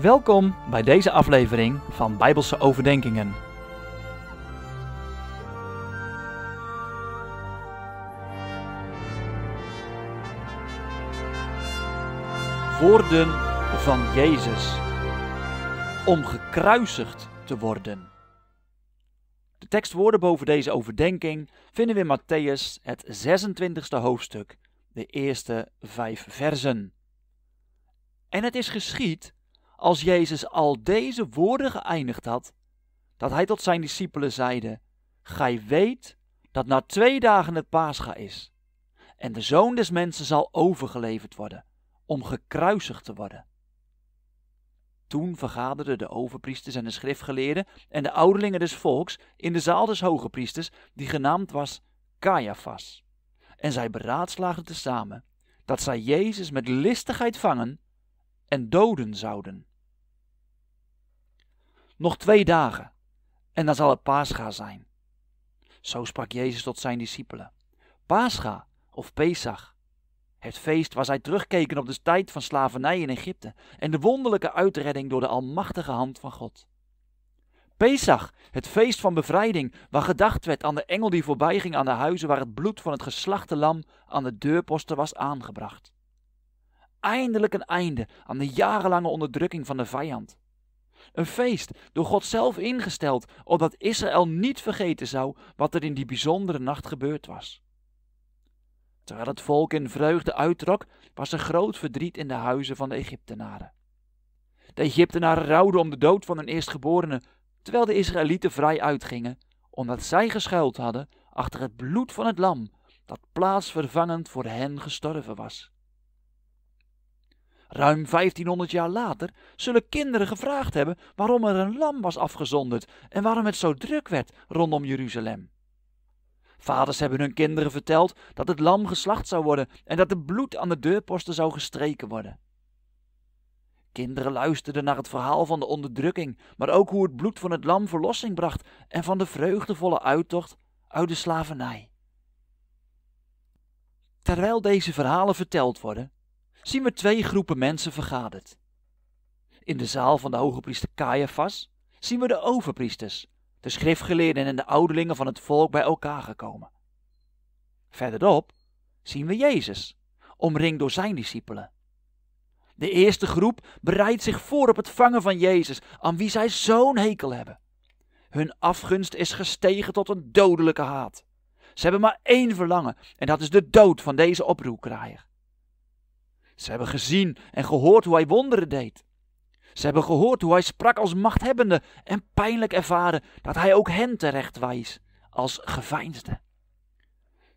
Welkom bij deze aflevering van Bijbelse Overdenkingen. Woorden van Jezus om gekruisigd te worden. De tekstwoorden boven deze overdenking vinden we in Matthäus het 26e hoofdstuk, de eerste vijf versen. En het is geschied als Jezus al deze woorden geëindigd had, dat hij tot zijn discipelen zeide: Gij weet dat na twee dagen het Pascha is, en de zoon des mensen zal overgeleverd worden, om gekruisigd te worden. Toen vergaderden de overpriesters en de schriftgeleerden en de ouderlingen des volks in de zaal des hogepriesters, die genaamd was Caiaphas. En zij beraadslaagden tezamen dat zij Jezus met listigheid vangen en doden zouden. Nog twee dagen en dan zal het Pascha zijn. Zo sprak Jezus tot zijn discipelen. Pascha of Pesach, het feest waar zij terugkeken op de tijd van slavernij in Egypte en de wonderlijke uitredding door de almachtige hand van God. Pesach, het feest van bevrijding, waar gedacht werd aan de engel die voorbij ging aan de huizen waar het bloed van het geslachte lam aan de deurposten was aangebracht. Eindelijk een einde aan de jarenlange onderdrukking van de vijand. Een feest, door God zelf ingesteld, opdat Israël niet vergeten zou wat er in die bijzondere nacht gebeurd was. Terwijl het volk in vreugde uittrok, was er groot verdriet in de huizen van de Egyptenaren. De Egyptenaren rouwden om de dood van hun eerstgeborene, terwijl de Israëlieten vrij uitgingen, omdat zij geschuild hadden achter het bloed van het lam, dat plaatsvervangend voor hen gestorven was. Ruim 1500 jaar later zullen kinderen gevraagd hebben waarom er een lam was afgezonderd en waarom het zo druk werd rondom Jeruzalem. Vaders hebben hun kinderen verteld dat het lam geslacht zou worden en dat het bloed aan de deurposten zou gestreken worden. Kinderen luisterden naar het verhaal van de onderdrukking, maar ook hoe het bloed van het lam verlossing bracht en van de vreugdevolle uittocht uit de slavernij. Terwijl deze verhalen verteld worden, zien we twee groepen mensen vergaderd. In de zaal van de hoge priester Caiaphas zien we de overpriesters, de schriftgeleerden en de ouderlingen van het volk bij elkaar gekomen. Verderop zien we Jezus, omringd door zijn discipelen. De eerste groep bereidt zich voor op het vangen van Jezus, aan wie zij zo'n hekel hebben. Hun afgunst is gestegen tot een dodelijke haat. Ze hebben maar één verlangen en dat is de dood van deze oproerkraaier. Ze hebben gezien en gehoord hoe hij wonderen deed. Ze hebben gehoord hoe hij sprak als machthebbende en pijnlijk ervaren dat hij ook hen terecht wijst als geveinsde.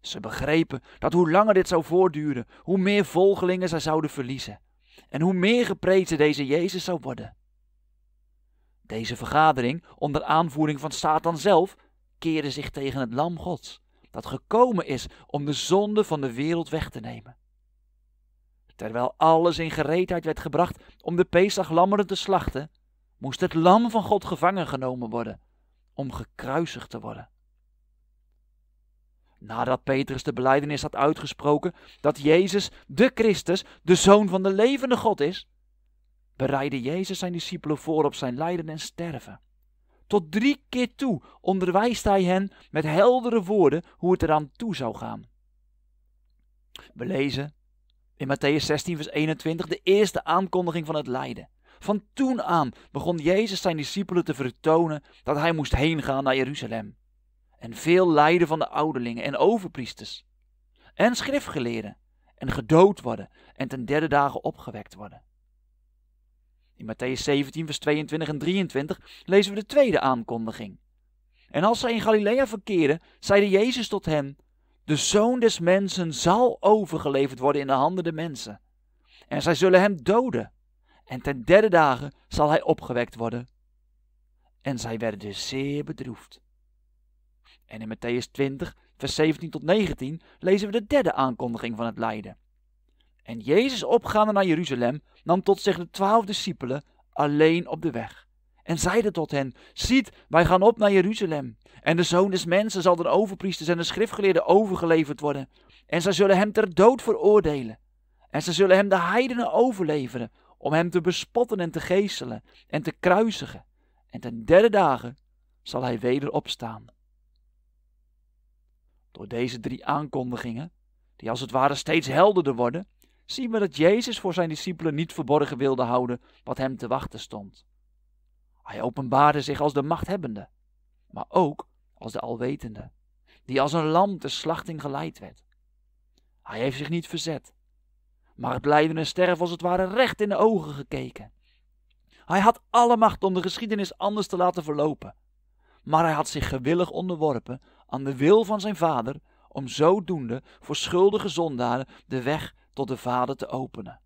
Ze begrepen dat hoe langer dit zou voortduren, hoe meer volgelingen zij zouden verliezen en hoe meer geprezen deze Jezus zou worden. Deze vergadering, onder aanvoering van Satan zelf, keerde zich tegen het Lam Gods, dat gekomen is om de zonde van de wereld weg te nemen. Terwijl alles in gereedheid werd gebracht om de Lammeren te slachten, moest het lam van God gevangen genomen worden om gekruisigd te worden. Nadat Petrus de belijdenis had uitgesproken dat Jezus de Christus, de Zoon van de levende God is, bereidde Jezus zijn discipelen voor op zijn lijden en sterven. Tot drie keer toe onderwijst hij hen met heldere woorden hoe het eraan toe zou gaan. We lezen in Matthäus 16, vers 21, de eerste aankondiging van het lijden. Van toen aan begon Jezus zijn discipelen te vertonen dat hij moest gaan naar Jeruzalem. En veel lijden van de ouderlingen en overpriesters. En schriftgeleerden. En gedood worden en ten derde dagen opgewekt worden. In Matthäus 17, vers 22 en 23 lezen we de tweede aankondiging. En als zij in Galilea verkeerden, zeide Jezus tot hen: de zoon des mensen zal overgeleverd worden in de handen der mensen. En zij zullen hem doden. En ten derde dagen zal hij opgewekt worden. En zij werden dus zeer bedroefd. En in Matthäus 20, vers 17 tot 19 lezen we de derde aankondiging van het lijden. En Jezus opgaande naar Jeruzalem nam tot zich de twaalf discipelen alleen op de weg en zeiden tot hen: Ziet, wij gaan op naar Jeruzalem. En de zoon des mensen zal de overpriesters en de schriftgeleerden overgeleverd worden. En zij zullen hem ter dood veroordelen. En zij zullen hem de heidenen overleveren, om hem te bespotten en te geestelen en te kruisigen. En ten derde dagen zal hij weder opstaan. Door deze drie aankondigingen, die als het ware steeds helderder worden, zien we dat Jezus voor zijn discipelen niet verborgen wilde houden wat hem te wachten stond. Hij openbaarde zich als de machthebbende, maar ook als de alwetende, die als een lam ter slachting geleid werd. Hij heeft zich niet verzet, maar het lijden en sterven als het ware recht in de ogen gekeken. Hij had alle macht om de geschiedenis anders te laten verlopen, maar hij had zich gewillig onderworpen aan de wil van zijn vader om zodoende voor schuldige zondaren de weg tot de Vader te openen.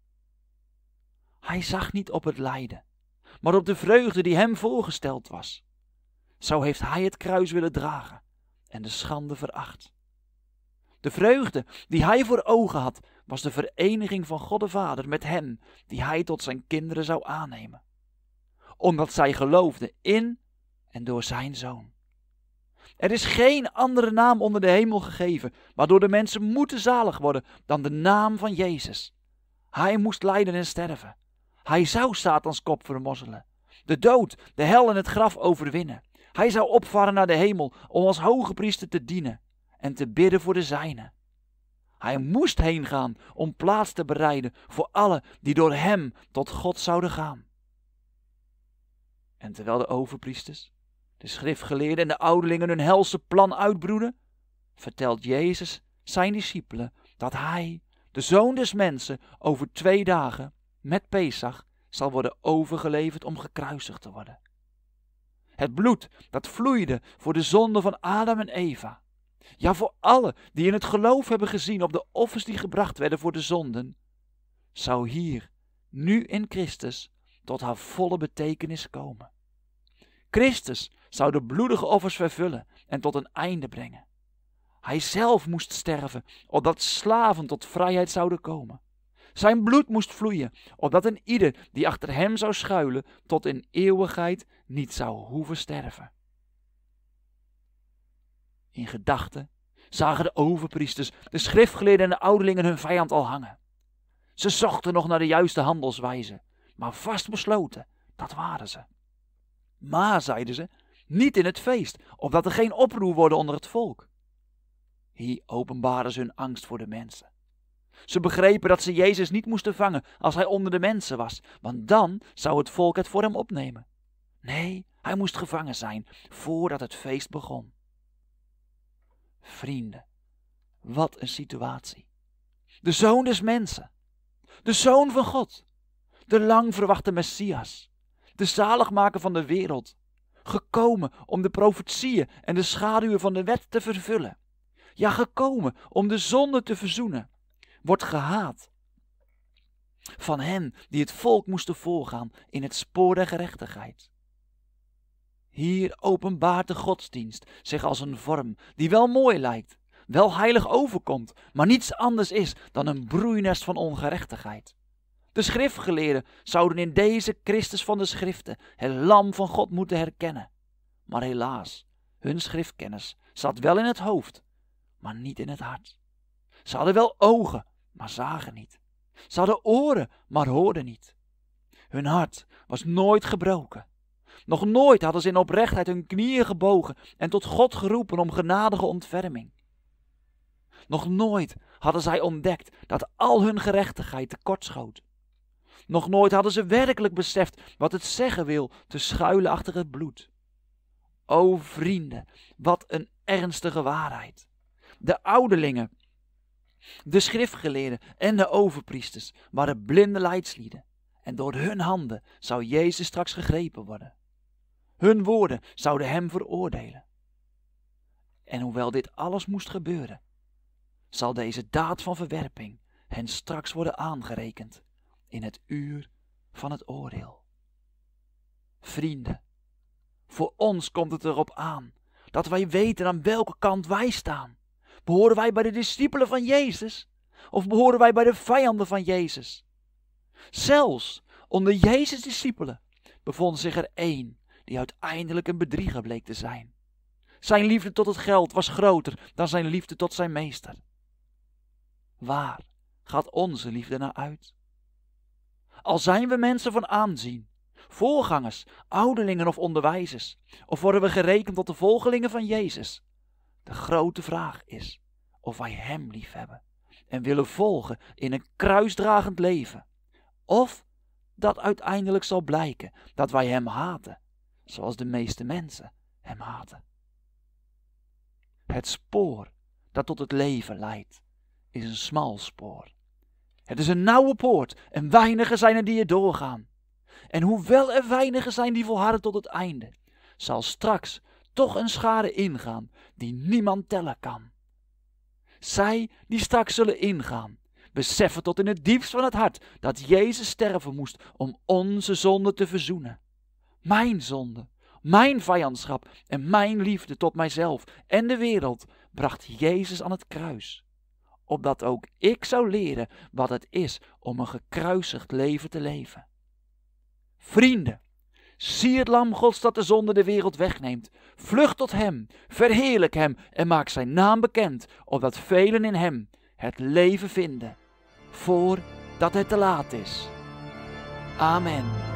Hij zag niet op het lijden, maar op de vreugde die hem voorgesteld was. Zo heeft hij het kruis willen dragen en de schande veracht. De vreugde die hij voor ogen had, was de vereniging van God de Vader met hem, die hij tot zijn kinderen zou aannemen. Omdat zij geloofden in en door zijn zoon. Er is geen andere naam onder de hemel gegeven, waardoor de mensen moeten zalig worden dan de naam van Jezus. Hij moest lijden en sterven. Hij zou Satans kop vermozzelen, de dood, de hel en het graf overwinnen. Hij zou opvaren naar de hemel om als hoge priester te dienen en te bidden voor de zijnen. Hij moest heen gaan om plaats te bereiden voor alle die door hem tot God zouden gaan. En terwijl de overpriesters, de schriftgeleerden en de ouderlingen hun helse plan uitbroeden, vertelt Jezus zijn discipelen dat hij, de zoon des mensen, over twee dagen met Pesach zal worden overgeleverd om gekruisigd te worden. Het bloed dat vloeide voor de zonden van Adam en Eva. Ja, voor allen die in het geloof hebben gezien op de offers die gebracht werden voor de zonden, zou hier, nu in Christus, tot haar volle betekenis komen. Christus zou de bloedige offers vervullen en tot een einde brengen. Hij zelf moest sterven, opdat slaven tot vrijheid zouden komen. Zijn bloed moest vloeien, opdat een ieder die achter hem zou schuilen tot in eeuwigheid niet zou hoeven sterven. In gedachten zagen de overpriesters, de schriftgeleerden en de ouderlingen hun vijand al hangen. Ze zochten nog naar de juiste handelswijze, maar vastbesloten, dat waren ze. Maar, zeiden ze, niet in het feest, opdat er geen oproer worden onder het volk. Hier openbaren ze hun angst voor de mensen. Ze begrepen dat ze Jezus niet moesten vangen als hij onder de mensen was, want dan zou het volk het voor hem opnemen. Nee, hij moest gevangen zijn voordat het feest begon. Vrienden, wat een situatie. De zoon des mensen, de zoon van God, de lang verwachte Messias, de zaligmaker van de wereld, gekomen om de profetieën en de schaduwen van de wet te vervullen. Ja, gekomen om de zonde te verzoenen wordt gehaat van hen die het volk moesten voorgaan in het spoor der gerechtigheid. Hier openbaart de godsdienst zich als een vorm die wel mooi lijkt, wel heilig overkomt, maar niets anders is dan een broeinest van ongerechtigheid. De schriftgeleerden zouden in deze Christus van de schriften het lam van God moeten herkennen. Maar helaas, hun schriftkennis zat wel in het hoofd, maar niet in het hart. Ze hadden wel ogen, maar zagen niet. Ze hadden oren, maar hoorden niet. Hun hart was nooit gebroken. Nog nooit hadden ze in oprechtheid hun knieën gebogen en tot God geroepen om genadige ontferming. Nog nooit hadden zij ontdekt dat al hun gerechtigheid tekortschoot. Nog nooit hadden ze werkelijk beseft wat het zeggen wil te schuilen achter het bloed. O vrienden, wat een ernstige waarheid. De ouderlingen de schriftgeleerden en de overpriesters waren blinde leidslieden. En door hun handen zou Jezus straks gegrepen worden. Hun woorden zouden hem veroordelen. En hoewel dit alles moest gebeuren, zal deze daad van verwerping hen straks worden aangerekend in het uur van het oordeel. Vrienden, voor ons komt het erop aan dat wij weten aan welke kant wij staan. Behoren wij bij de discipelen van Jezus? Of behoren wij bij de vijanden van Jezus? Zelfs onder Jezus' discipelen bevond zich er één die uiteindelijk een bedrieger bleek te zijn. Zijn liefde tot het geld was groter dan zijn liefde tot zijn meester. Waar gaat onze liefde naar uit? Al zijn we mensen van aanzien, voorgangers, ouderlingen of onderwijzers, of worden we gerekend tot de volgelingen van Jezus, de grote vraag is of wij Hem lief hebben en willen volgen in een kruisdragend leven. Of dat uiteindelijk zal blijken dat wij Hem haten, zoals de meeste mensen Hem haten. Het spoor dat tot het leven leidt, is een smal spoor. Het is een nauwe poort en weinigen zijn er die er doorgaan. En hoewel er weinigen zijn die volharden tot het einde, zal straks toch een schade ingaan die niemand tellen kan. Zij die straks zullen ingaan, beseffen tot in het diepst van het hart dat Jezus sterven moest om onze zonde te verzoenen. Mijn zonde, mijn vijandschap en mijn liefde tot mijzelf en de wereld bracht Jezus aan het kruis. Opdat ook ik zou leren wat het is om een gekruisigd leven te leven. Vrienden, Zie het lam Gods dat de zonde de wereld wegneemt. Vlucht tot hem, verheerlijk hem en maak zijn naam bekend, opdat velen in hem het leven vinden, voordat het te laat is. Amen.